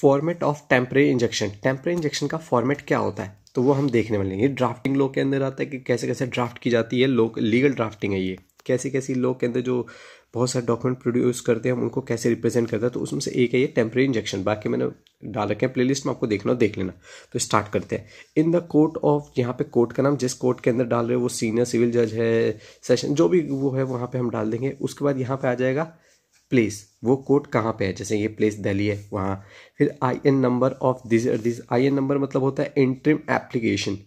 format of temporary injection temporary injection का format क्या होता है तो वो हम देखने वाले हैं ये ड्राफ्टिंग लॉ के अंदर आता है कि कैसे कैसे ड्राफ्ट की जाती है लोग लीगल ड्राफ्टिंग है ये कैसी कैसी लॉ के अंदर जो बहुत सारे डॉक्यूमेंट प्रोड्यूस करते हैं हम उनको कैसे रिप्रेजेंट करता है तो उसमें से एक है ये टेम्प्रेरी इंजेक्शन बाकी मैंने डाल रखे हैं प्ले लिस्ट में आपको देखना हो देख लेना तो स्टार्ट करते हैं इन द कोर्ट ऑफ यहाँ पे कोर्ट का नाम जिस कोर्ट के अंदर डाल रहे हो वो सीनियर सिविल जज है सेशन जो भी वो है वहाँ पर हम डाल देंगे उसके बाद यहाँ पर आ जाएगा प्लेस वो कोर्ट कहाँ पे है जैसे ये प्लेस दिल्ली है वहाँ फिर I N number of this this I N number मतलब होता है इंट्रीम एप्लीकेशन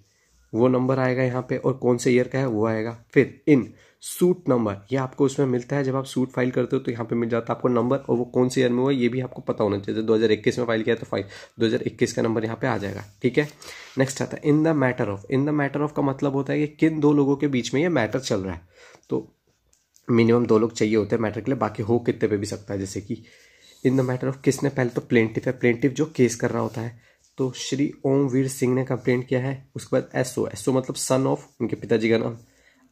वो नंबर आएगा यहाँ पे और कौन से ईयर का है वो आएगा फिर इन सूट नंबर ये आपको उसमें मिलता है जब आप सूट फाइल करते हो तो यहाँ पे मिल जाता है आपको नंबर और वो कौन से ईयर में हुआ ये भी आपको पता होना चाहिए दो हज़ार इक्कीस में फाइल किया तो फाइल दो हज़ार इक्कीस का नंबर यहाँ पे आ जाएगा ठीक है नेक्स्ट आता है in the matter of in the matter of का मतलब होता है कि किन दो लोगों के बीच में ये मैटर चल रहा है तो मिनिमम दो लोग चाहिए होते हैं मैटर के लिए बाकी हो कितने पे भी सकता है जैसे कि इन द मैटर ऑफ किसने पहले तो प्लेंटिव है प्लेंटिव जो केस कर रहा होता है तो श्री ओम वीर सिंह ने कंप्लेंट किया है उसके बाद एसओ एसओ मतलब सन ऑफ उनके पिताजी का नाम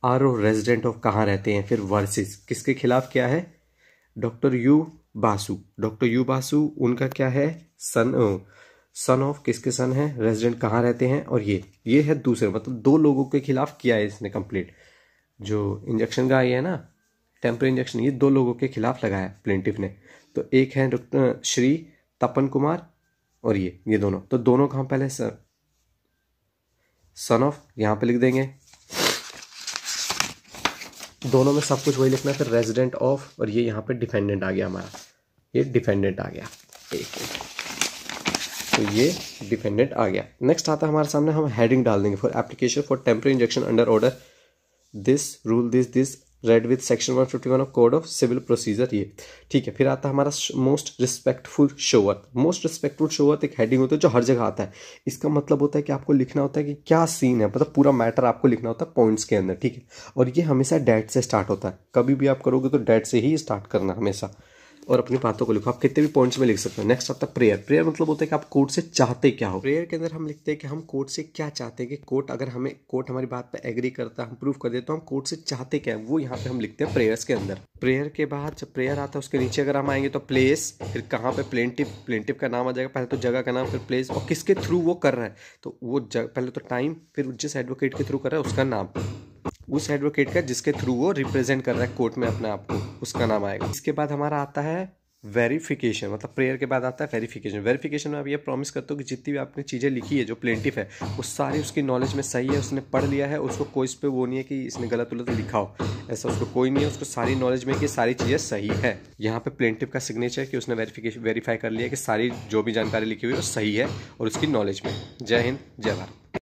आर ओ रेजिडेंट ऑफ कहाँ रहते हैं फिर वर्सेस किसके खिलाफ क्या है doctor U Basu doctor U Basu उनका क्या है सन सन ऑफ किसके सन है रेजिडेंट कहाँ रहते हैं और ये ये है दूसरे मतलब दो लोगों के खिलाफ किया है इसने कंप्लेंट जो इंजेक्शन का आई है ना टेम्पररी इंजेक्शन ये दो लोगों के खिलाफ लगाया प्लेंटिव ने तो एक है श्री तपन कुमार और ये ये दोनों तो दोनों कहाँ पहले सर सन ऑफ यहाँ पे लिख देंगे दोनों में सब कुछ वही लिखना है फिर रेजिडेंट ऑफ और ये यहाँ पे डिफेंडेंट आ गया हमारा ये डिफेंडेंट आ गया एक तो ये डिफेंडेंट आ गया नेक्स्ट आता है हमारे सामने हम हेडिंग डाल देंगे for application for temporary injection under order this rule this this read with section one of code of civil procedure ये ठीक है फिर आता है हमारा most respectful showeth most respectful showeth एक हेडिंग होता है जो हर जगह आता है इसका मतलब होता है कि आपको लिखना होता है कि क्या सीन है मतलब पूरा मैटर आपको लिखना होता है पॉइंट्स के अंदर ठीक है और ये हमेशा डेट से स्टार्ट होता है कभी भी आप करोगे तो डेट से ही स्टार्ट करना हमेशा और अपनी बातों को लिखो आप कितने भी पॉइंट्स में लिख सकते हो नेक्स्ट आता है प्रेयर प्रेयर मतलब होता है कि आप कोर्ट से चाहते क्या हो प्रेयर के अंदर हम लिखते हैं कि हम कोर्ट से क्या चाहते हैं कि कोर्ट अगर हमें कोर्ट हमारी बात पर एग्री करता है हम प्रूव कर देते तो हम कोर्ट से चाहते क्या है वो यहाँ पे हम लिखते हैं प्रेयर्स के अंदर प्रेयर के बाद जब प्रेयर आता है उसके नीचे अगर हम आएंगे तो प्लेस फिर कहाँ पे प्लेंटिव प्लेंटिव का नाम आ जाएगा पहले तो जगह का नाम फिर प्लेस और किसके थ्रू वो कर रहा है तो वो पहले तो टाइम फिर जिस एडवोकेट के थ्रू कर रहा है उसका नाम उस एडवोकेट का जिसके थ्रू वो रिप्रेजेंट कर रहा है कोर्ट में अपने आप को उसका नाम आएगा इसके बाद हमारा आता है वेरिफिकेशन मतलब प्रेयर के बाद आता है वेरिफिकेशन वेरिफिकेशन में आप ये प्रॉमिस करते हो कि जितनी भी आपने चीज़ें लिखी है जो प्लेंटिफ है वो सारी उसकी नॉलेज में सही है उसने पढ़ लिया है उसको कोई इस पर वो नहीं है कि इसने गलत उलत लिखा हो ऐसा उसको कोई नहीं है उसको सारी नॉलेज में कि सारी चीज़ें सही है यहाँ पर प्लेंटिव का सिग्नेचर कि उसने वेरीफिकेशन वेरीफाई कर लिया कि सारी जो भी जानकारी लिखी हुई है वो सही है और उसकी नॉलेज में जय हिंद जय भारत